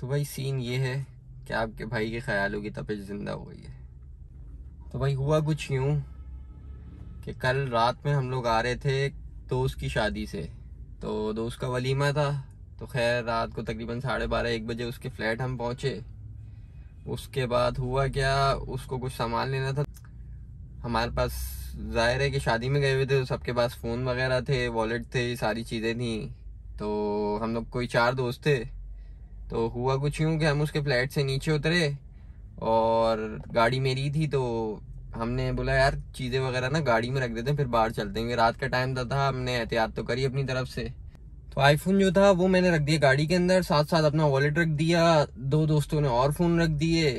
तो भाई सीन ये है कि आपके भाई के ख्यालों की तपिश ज़िंदा हो गई है तो भाई हुआ कुछ यूँ कि कल रात में हम लोग आ रहे थे दोस्त की शादी से तो दोस्त का वलीमा था तो खैर रात को तकरीबन साढ़े बारह एक बजे उसके फ्लैट हम पहुँचे उसके बाद हुआ क्या उसको कुछ सामान लेना था हमारे पास जाहिर है कि शादी में गए हुए थे तो सबके पास फ़ोन वगैरह थे वॉलेट थे सारी चीज़ें थी तो हम लोग कोई चार दोस्त थे तो हुआ कुछ यूँ कि हम उसके फ्लैट से नीचे उतरे और गाड़ी मेरी थी तो हमने बोला यार चीज़ें वगैरह ना गाड़ी में रख देते हैं फिर बाहर चलते हैं रात का टाइम था, तो था हमने एहतियात तो करी अपनी तरफ से तो आईफोन जो था वो मैंने रख दिया गाड़ी के अंदर साथ साथ अपना वॉलेट रख दिया दो दोस्तों ने और फ़ोन रख दिए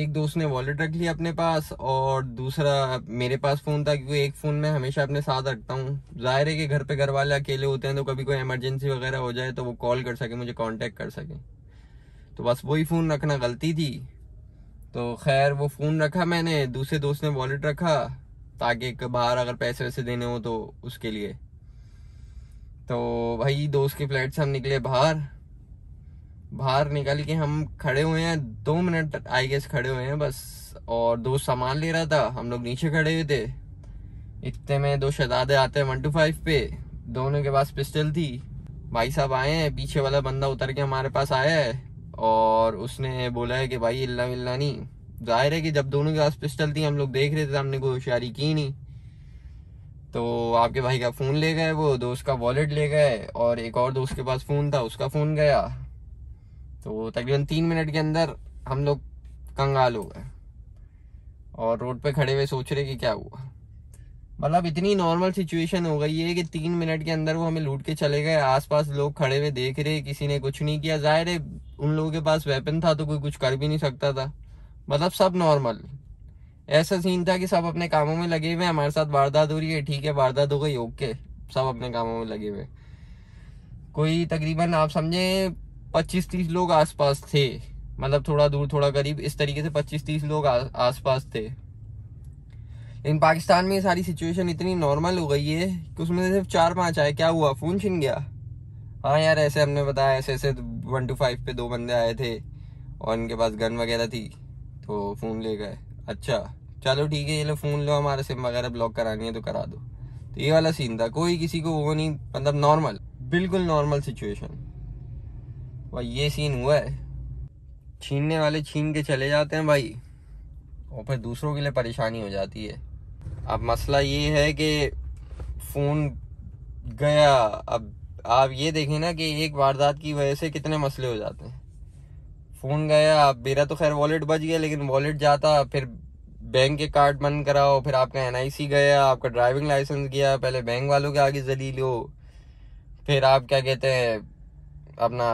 एक दोस्त ने वॉलेट रख लिया अपने पास और दूसरा मेरे पास फ़ोन था क्योंकि एक फ़ोन मैं हमेशा अपने साथ रखता हूँ ज़ाहिर है कि घर पे घर वाले अकेले होते हैं तो कभी कोई इमरजेंसी वगैरह हो जाए तो वो कॉल कर सके मुझे कांटेक्ट कर सके तो बस वही फ़ोन रखना गलती थी तो खैर वो फ़ोन रखा मैंने दूसरे दोस्त ने वॉलेट रखा ताकि बाहर अगर पैसे वैसे देने हो तो उसके लिए तो भाई दोस्त के फ्लैट से हम निकले बाहर बाहर निकल के हम खड़े हुए हैं दो मिनट आई गेस खड़े हुए हैं बस और दोस्त सामान ले रहा था हम लोग नीचे खड़े हुए थे इतने में दो शहजादे आते हैं वन टू फाइव पे दोनों के पास पिस्टल थी भाई साहब आए हैं पीछे वाला बंदा उतर के हमारे पास आया है और उसने बोला है कि भाई अल्लाह मिल्ला नहीं जाहिर है कि जब दोनों के पास पिस्टल थी हम लोग देख रहे थे हमने कोई होशियारी की नहीं तो आपके भाई का फ़ोन ले गए वो दोस्त का वॉलेट ले गए और एक और दोस्त के पास फ़ोन था उसका फ़ोन गया तो तकरीबन तीन मिनट के अंदर हम लोग कंगाल हो गए और रोड पे खड़े हुए सोच रहे कि क्या हुआ मतलब इतनी नॉर्मल सिचुएशन हो गई है कि तीन मिनट के अंदर वो हमें लूट के चले गए आसपास लोग खड़े हुए देख रहे किसी ने कुछ नहीं किया जाहिर है उन लोगों के पास वेपन था तो कोई कुछ कर भी नहीं सकता था मतलब सब नॉर्मल ऐसा सीन था कि सब अपने कामों में लगे हुए हमारे साथ वारदात हो रही है ठीक है वारदात हो गई ओके सब अपने कामों में लगे हुए कोई तकरीबन आप समझे पच्चीस तीस लोग आसपास थे मतलब थोड़ा दूर थोड़ा करीब इस तरीके से पच्चीस तीस लोग आसपास थे लेकिन पाकिस्तान में सारी सिचुएशन इतनी नॉर्मल हो गई है कि उसमें से सिर्फ चार पाँच आए क्या हुआ फ़ोन छिन गया हाँ यार ऐसे हमने बताया ऐसे ऐसे वन टू फाइव पे दो बंदे आए थे और उनके पास गन वगैरह थी तो फ़ोन ले गए अच्छा चलो ठीक है ये लो फ़ोन लो हमारे सिम वगैरह ब्लॉक करानी है तो करा दो तो ये वाला सीन था कोई किसी को वो नहीं मतलब नॉर्मल बिल्कुल नॉर्मल सिचुएशन और ये सीन हुआ है छीनने वाले छीन के चले जाते हैं भाई और फिर दूसरों के लिए परेशानी हो जाती है अब मसला ये है कि फ़ोन गया अब आप ये देखें ना कि एक वारदात की वजह से कितने मसले हो जाते हैं फ़ोन गया अब मेरा तो खैर वॉलेट बच गया लेकिन वॉलेट जाता फिर बैंक के कार्ड बंद कराओ फिर आपका एन गया आपका ड्राइविंग लाइसेंस गया पहले बैंक वालों के आगे जलील हो फिर आप क्या कहते हैं अपना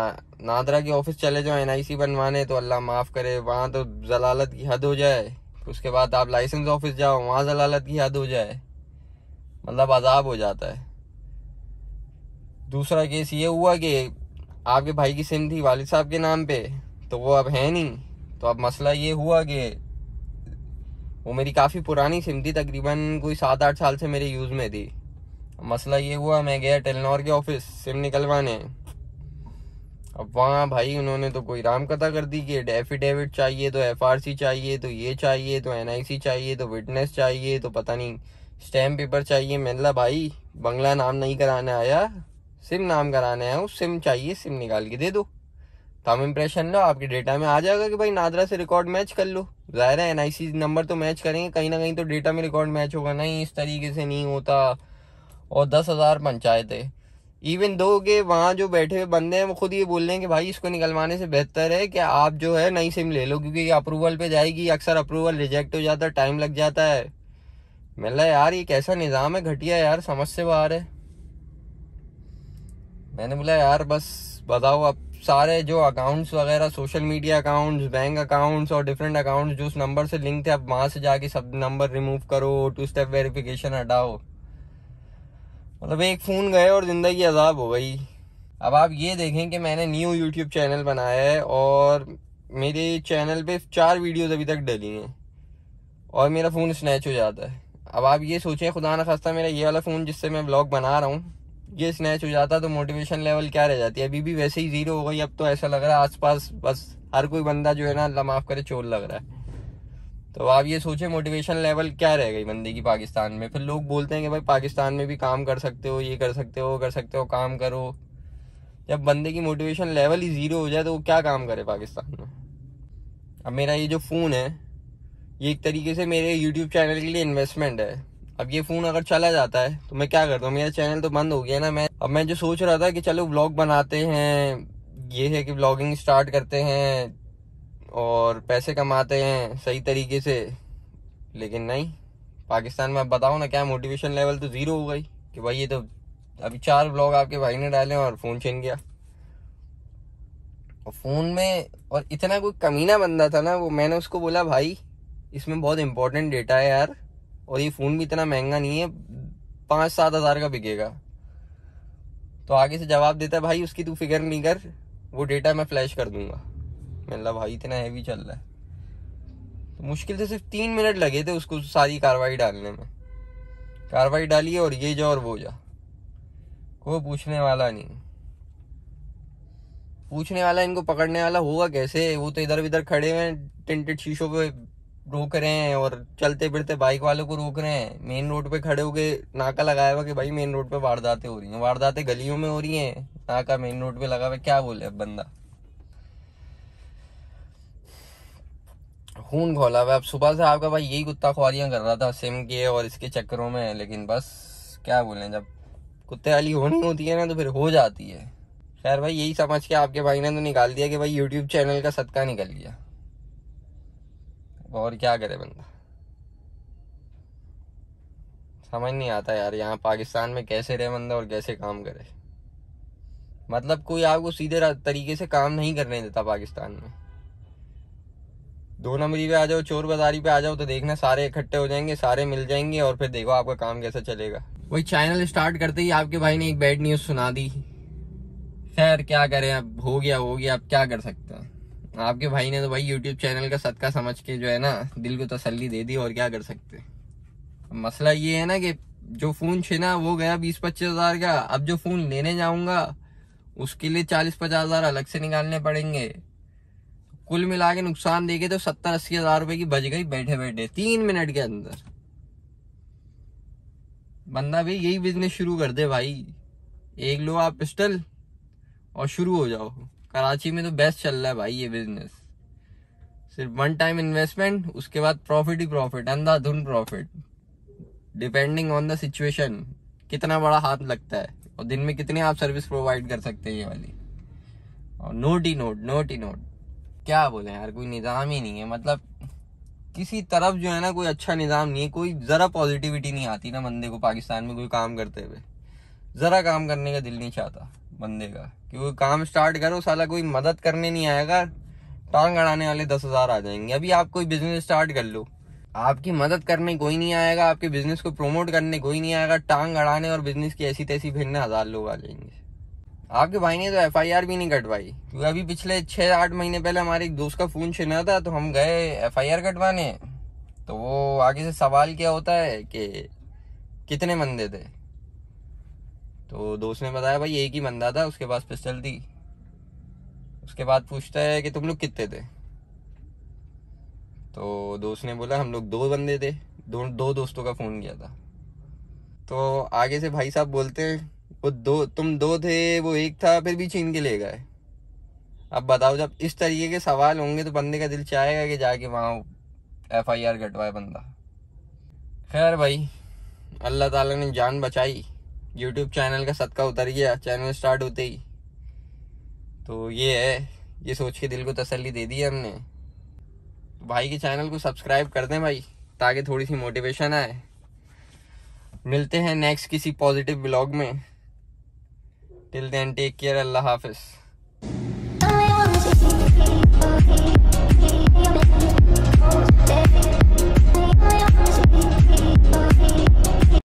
नादरा के ऑफिस चले जाओ एन बनवाने तो अल्लाह माफ़ करे वहाँ तो जलालत की हद हो जाए उसके बाद आप लाइसेंस ऑफिस जाओ वहाँ जलालत की हद हो जाए मतलब आज़ाब हो जाता है दूसरा केस ये हुआ कि आपके भाई की सिम थी वालिद साहब के नाम पे तो वो अब है नहीं तो अब मसला ये हुआ कि वो मेरी काफ़ी पुरानी सिम थी तकरीबन कोई सात आठ साल से मेरे यूज़ में थी मसला ये हुआ मैं गया टेलनॉर के ऑफिस सिम निकलवाने अब वहाँ भाई उन्होंने तो कोई राम कथा कर दी कि एफिडेविट चाहिए तो एफ चाहिए तो ये चाहिए तो एन चाहिए तो विटनेस चाहिए तो पता नहीं स्टैम्प पेपर चाहिए मैंने भाई बंगला नाम नहीं कराने आया सिम नाम कराने आया हूँ सिम चाहिए सिम निकाल के दे दो तम इम्प्रेशन लो आपके डेटा में आ जाएगा कि भाई नादरा से रिकॉर्ड मैच कर लो ज़ाहिर है एनआईसी नंबर तो मैच करेंगे कहीं ना कहीं तो डेटा में रिकॉर्ड मैच होगा नहीं इस तरीके से नहीं होता और दस हज़ार पंचायतें इवन दो के वहाँ जो बैठे हुए बंदे हैं वो खुद ये बोल रहे हैं कि भाई इसको निकलवाने से बेहतर है कि आप जो है नई सिम ले लो क्योंकि ये अप्रूवल पे जाएगी अक्सर अप्रूवल रिजेक्ट हो जाता है टाइम लग जाता है मतलब यार ये कैसा निज़ाम है घटिया यार समझ से बाहर है मैंने बोला यार बस बताओ आप सारे जो अकाउंट्स वगैरह social media accounts bank accounts और डिफरेंट अकाउंट्स जो उस नंबर से लिंक थे आप वहाँ से जाके सब नंबर रिमूव करो टू स्टेप वेरिफिकेशन हटाओ मतलब एक फ़ोन गए और ज़िंदगी अजाब हो गई अब आप ये देखें कि मैंने न्यू यूट्यूब चैनल बनाया है और मेरे चैनल पे चार वीडियोस अभी तक डली हैं और मेरा फ़ोन स्नैच हो जाता है अब आप ये सोचें खुदा न खास्ता मेरा ये वाला फ़ोन जिससे मैं ब्लॉग बना रहा हूँ ये स्नैच हो जाता तो मोटिवेशन लेवल क्या रह जाती है अभी भी वैसे ही ज़ीरो हो गई अब तो ऐसा लग रहा है आस बस हर कोई बंदा जो है ना अल्लाह माफ़ करे चोर लग रहा है तो आप ये सोचें मोटिवेशन लेवल क्या रह गई बंदे की पाकिस्तान में फिर लोग बोलते हैं कि भाई पाकिस्तान में भी काम कर सकते हो ये कर सकते हो कर सकते हो काम करो जब बंदे की मोटिवेशन लेवल ही ज़ीरो हो जाए तो वो क्या काम करे पाकिस्तान में अब मेरा ये जो फ़ोन है ये एक तरीके से मेरे यूट्यूब चैनल के लिए इन्वेस्टमेंट है अब ये फ़ोन अगर चला जाता है तो मैं क्या करता हूँ मेरा चैनल तो बंद हो गया ना मैं अब मैं जो सोच रहा था कि चलो ब्लॉग बनाते हैं ये है कि ब्लॉगिंग स्टार्ट करते हैं और पैसे कमाते हैं सही तरीके से लेकिन नहीं पाकिस्तान में आप बताओ ना क्या मोटिवेशन लेवल तो ज़ीरो हो गई कि भाई ये तो अभी चार ब्लॉग आपके भाई ने डाले और फ़ोन छीन गया और फ़ोन में और इतना कोई कमीना बंदा था ना वो मैंने उसको बोला भाई इसमें बहुत इंपॉर्टेंट डेटा है यार और ये फ़ोन भी इतना महंगा नहीं है पाँच सात हज़ार का बिकेगा तो आगे से जवाब देता है भाई उसकी तू फिक्र नहीं कर वो डेटा मैं फ्लैश कर दूंगा मतलब भाई इतना हैवी चल रहा है तो मुश्किल से सिर्फ तीन मिनट लगे थे उसको सारी कार्रवाई डालने में कार्रवाई डाली और ये जा और वो जा को पूछने वाला नहीं पूछने वाला इनको पकड़ने वाला होगा कैसे वो तो इधर उधर खड़े हुए टेंटेड शीशों पे रोक रहे हैं और चलते फिरते बाइक वालों को रोक रहे हैं मेन रोड पे खड़े हो गए नाका लगाया हुआ कि भाई मेन रोड पे वारदातें हो रही हैं वारदातें गलियों में हो रही हैं नाका मेन रोड पे लगा हुआ क्या बोले अब बंदा खून खोला हुआ अब सुबह से आपका भाई यही कुत्ता खुआरियाँ कर रहा था सिम के और इसके चक्करों में लेकिन बस क्या बोलें जब कुत्ते वाली होनी होती है ना तो फिर हो जाती है खैर भाई यही समझ के आपके भाई ने तो निकाल दिया कि भाई यूट्यूब चैनल का सदका निकल गया और क्या करे बंदा समझ नहीं आता यार यहाँ पाकिस्तान में कैसे रहे बंदा और कैसे काम करे मतलब कोई आपको सीधे तरीके से काम नहीं करने देता पाकिस्तान में दो नंबरी पे आ जाओ चोर बाजारी पे आ जाओ तो देखना सारे इकट्ठे हो जाएंगे सारे मिल जाएंगे और फिर देखो आपका काम कैसे चलेगा वही चैनल स्टार्ट करते ही आपके भाई ने एक बैड न्यूज सुना दी खैर क्या करें अब हो गया हो गया अब क्या कर सकते हैं आपके भाई ने तो भाई यूट्यूब चैनल का सदका समझ के जो है ना दिल को तसल्ली दे दी और क्या कर सकते मसला ये है ना कि जो फोन ना वो गया बीस पच्चीस हजार का अब जो फोन लेने जाऊंगा उसके लिए चालीस पचास हजार अलग से निकालने पड़ेंगे कुल मिला के नुकसान देखे तो सत्तर अस्सी हजार रुपए की बच गई बैठे बैठे तीन मिनट के अंदर बंदा भी यही बिजनेस शुरू कर दे भाई एक लो आप पिस्टल और शुरू हो जाओ कराची में तो बेस्ट चल रहा है भाई ये बिजनेस सिर्फ वन टाइम इन्वेस्टमेंट उसके बाद प्रॉफिट ही प्रॉफिट अंधाधुन profit depending on the situation कितना बड़ा हाथ लगता है और दिन में कितने आप सर्विस प्रोवाइड कर सकते हैं ये वाली और नोट ही नोट नोट ही नोट क्या बोले यार कोई निज़ाम ही नहीं है मतलब किसी तरफ जो है ना कोई अच्छा निज़ाम नहीं है कोई ज़रा पॉजिटिविटी नहीं आती ना बंदे को पाकिस्तान में कोई काम करते हुए ज़रा काम करने का दिल नहीं चाहता बंदे का कि वो काम स्टार्ट करो साला कोई मदद करने नहीं आएगा टांग अड़ाने वाले दस हज़ार आ जाएंगे अभी आप कोई बिजनेस स्टार्ट कर लो आपकी मदद करने कोई नहीं आएगा आपके बिजनेस को प्रमोट करने कोई नहीं आएगा टांग अड़ाने और बिजनेस की ऐसी तैसी फिरने हज़ार लोग आ जाएंगे आपके भाई ने तो आर भी नहीं कटवाई क्योंकि अभी पिछले छः आठ महीने पहले हमारे एक दोस्त का फ़ोन छिना था तो हम गए आर कटवाने तो वो आगे से सवाल क्या होता है कि कितने बंदे थे तो दोस्त ने बताया भाई एक ही बंदा था उसके पास पिस्टल थी उसके बाद पूछता है कि तुम लोग कितने थे तो दोस्त ने बोला हम लोग दो बंदे थे दो दो दोस्तों का फ़ोन किया था तो आगे से भाई साहब बोलते हैं वो दो तुम दो थे वो एक था फिर भी छीन के ले गए अब बताओ जब इस तरीके के सवाल होंगे तो बंदे का दिल चाहेगा कि जाके वहाँ एफ आई आर घटवाए बंदा खैर भाई अल्लाह ताला ने जान बचाई यूट्यूब चैनल का सदका उतर गया चैनल स्टार्ट होते ही तो ये है ये सोच के दिल को तसल्ली दे दी हमने तो भाई के चैनल को सब्सक्राइब कर दें भाई ताकि थोड़ी सी मोटिवेशन आए मिलते हैं नेक्स्ट किसी पॉजिटिव ब्लॉग में Till then, take care. Allah Hafiz.